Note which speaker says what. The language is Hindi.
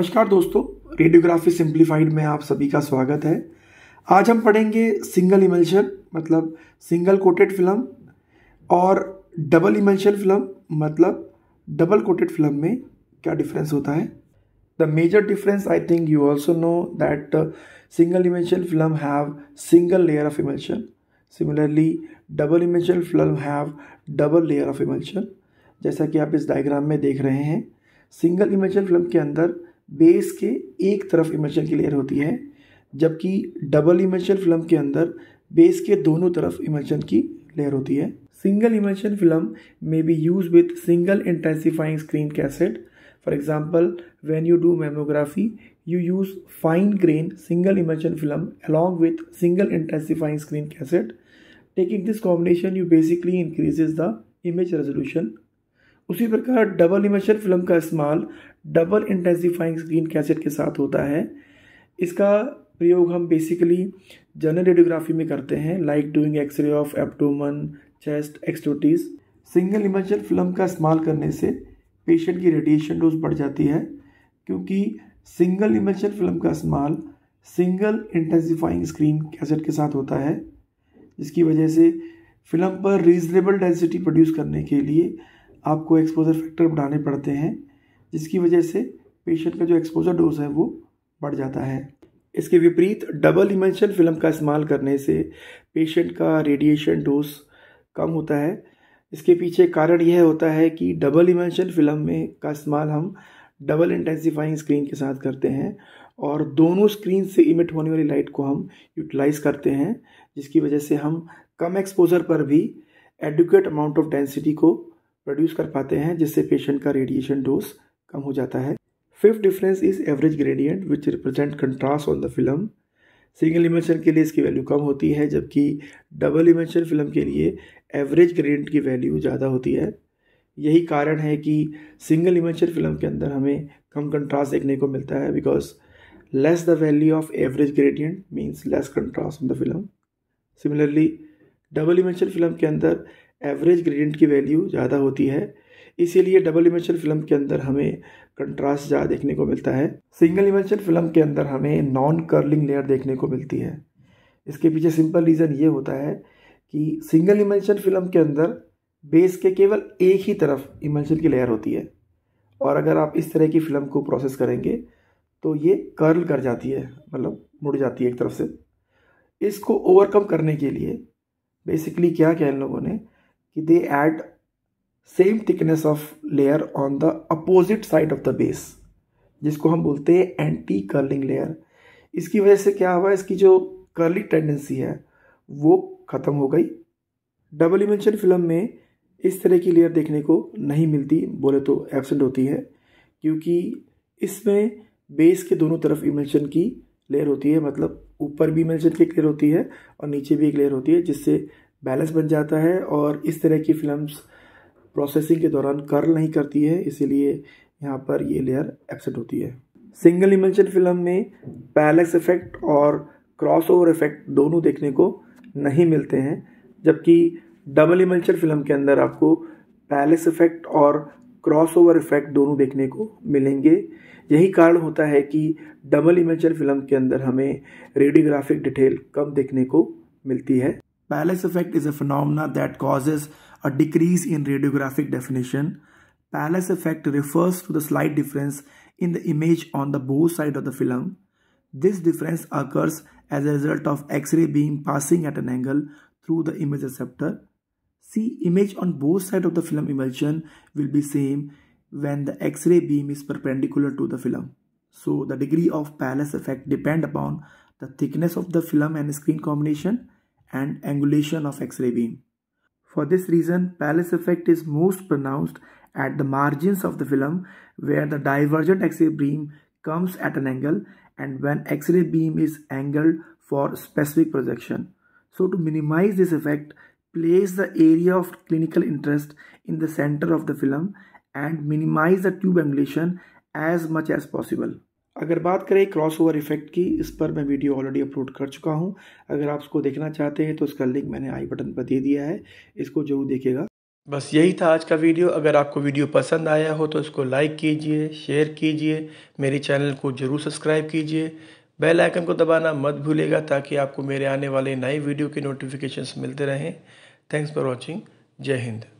Speaker 1: नमस्कार दोस्तों रेडियोग्राफी सिंप्लीफाइड में आप सभी का स्वागत है आज हम पढ़ेंगे सिंगल इमल्शन मतलब सिंगल कोटेड फिल्म और डबल इमल्शन फिल्म मतलब डबल कोटेड फिल्म में क्या डिफरेंस होता है the major difference I think you also know that single emulsion film have single layer of emulsion similarly double emulsion film have double layer of emulsion जैसा कि आप इस डायग्राम में देख रहे हैं सिंगल इमेजन फिल्म के अंदर बेस के एक तरफ इमर्शियल की लेयर होती है जबकि डबल इमर्शियल फिल्म के अंदर बेस के दोनों तरफ इमर्शन की लेयर होती है single emulsion film may be used with single intensifying screen cassette for example when you do mammography you use fine grain single emulsion film along with single intensifying screen cassette taking this combination you basically increases the image resolution उसी प्रकार डबल इमेशन फिल्म का इस्तेमाल डबल इंटेंसीफाइंग स्क्रीन कैसेट के साथ होता है इसका प्रयोग हम बेसिकली जनरल रेडियोग्राफी में करते हैं like doing x-ray of abdomen chest extremities single emulsion film का इस्तेमाल करने से पेशेंट की रेडिएशन डोज बढ़ जाती है क्योंकि सिंगल इमेशन फिल्म का इस्तेमाल सिंगल इंटेंसीफाइंग स्क्रीन कैसेट के साथ होता है जिसकी वजह से फिल्म पर रीजनेबल डेंसिटी प्रोड्यूस करने के लिए आपको एक्सपोजर फैक्टर बढ़ाने पड़ते हैं जिसकी वजह से पेशेंट का जो एक्सपोजर डोज है वो बढ़ जाता है इसके विपरीत डबल इमेंशन फिल्म का इस्तेमाल करने से पेशेंट का रेडिएशन डोज कम होता है इसके पीछे कारण यह होता है कि डबल इमेंशन फिल्म में का इस्तेमाल हम डबल इंटेंसीफाइंग स्क्रीन के साथ करते हैं और दोनों स्क्रीन से इमिट होने वाली लाइट को हम यूटिलाइज़ करते हैं जिसकी वजह से हम कम एक्सपोजर पर भी एडुकेट अमाउंट ऑफ डेंसिटी को प्रोड्यूस कर पाते हैं जिससे पेशेंट का रेडिएशन डोज कम हो जाता है fifth difference is average gradient which represent contrast on the film single emulsion के लिए इसकी वैल्यू कम होती है जबकि डबल इमेंशन फिल्म के लिए एवरेज ग्रेडियंट की वैल्यू ज़्यादा होती है यही कारण है कि सिंगल इमेंशन फिल्म के अंदर हमें कम कंट्रास्ट देखने को मिलता है because less the value of average gradient means less contrast on the film similarly double emulsion film के अंदर एवरेज ग्रेडियंट की वैल्यू ज़्यादा होती है इसीलिए डबल इमेंशन फिल्म के अंदर हमें कंट्रास्ट ज़्यादा देखने को मिलता है सिंगल इमेंशन फिल्म के अंदर हमें नॉन कर्लिंग लेयर देखने को मिलती है इसके पीछे सिंपल रीज़न ये होता है कि सिंगल इमेंशन फिल्म के अंदर बेस के केवल एक ही तरफ इमेंशन की लेयर होती है और अगर आप इस तरह की फ़िल्म को प्रोसेस करेंगे तो ये कर्ल कर जाती है मतलब मुड़ जाती है एक तरफ से इसको ओवरकम करने के लिए बेसिकली क्या क्या इन लोगों ने कि add same same of layer on the opposite side of the base जिसको हम बोलते हैं एंटी कर्लिंग लेयर इसकी वजह से क्या हुआ इसकी जो कर्ली टेंडेंसी है वो ख़त्म हो गई डबल इमेंशन फिल्म में इस तरह की लेयर देखने को नहीं मिलती बोले तो एबसेंट होती है क्योंकि इसमें बेस के दोनों तरफ इमेंशन की लेयर होती है मतलब ऊपर भी इमेंशन की एक लेयर होती है और नीचे भी एक लेयर होती है जिससे बैलेंस बन जाता है और इस तरह की फिल्म्स प्रोसेसिंग के दौरान कर्ल नहीं करती है इसीलिए यहाँ पर ये लेयर एब्सेंट होती है सिंगल इमेंशन फिल्म में पैलेक्स इफेक्ट और क्रॉस ओवर इफेक्ट दोनों देखने को नहीं मिलते हैं जबकि डबल इमेंशन फिल्म के अंदर आपको पैलेक्स इफेक्ट और क्रॉस ओवर इफेक्ट दोनों देखने को मिलेंगे यही कारण होता है कि डबल इमेंशन फिल्म के अंदर हमें रेडियोग्राफिक डिटेल कम देखने को मिलती है Palace effect is a phenomenon that causes a decrease in radiographic definition. Palace effect refers to the slight difference in the image on the both side of the film. This difference occurs as a result of X-ray beam passing at an angle through the image receptor. See, image on both side of the film emulsion will be same when the X-ray beam is perpendicular to the film. So the degree of palace effect depend upon the thickness of the film and screen combination and angulation of X-ray beam. For this reason, Pallas effect is most pronounced at the margins of the film where the divergent X-ray beam comes at an angle and when X-ray beam is angled for specific projection. So to minimize this effect, place the area of clinical interest in the center of the film and minimize the tube angulation as much as possible. अगर बात करें क्रॉसओवर इफेक्ट की इस पर मैं वीडियो ऑलरेडी अपलोड कर चुका हूं अगर आप उसको देखना चाहते हैं तो इसका लिंक मैंने आई बटन पर दे दिया है इसको जरूर देखेगा बस यही था आज का वीडियो अगर आपको वीडियो पसंद आया हो तो इसको लाइक कीजिए शेयर कीजिए मेरे चैनल को ज़रूर सब्सक्राइब कीजिए बेल आइकन को दबाना मत भूलेगा ताकि आपको मेरे आने वाले नए वीडियो के नोटिफिकेशंस मिलते रहें थैंक्स फॉर वॉचिंग जय हिंद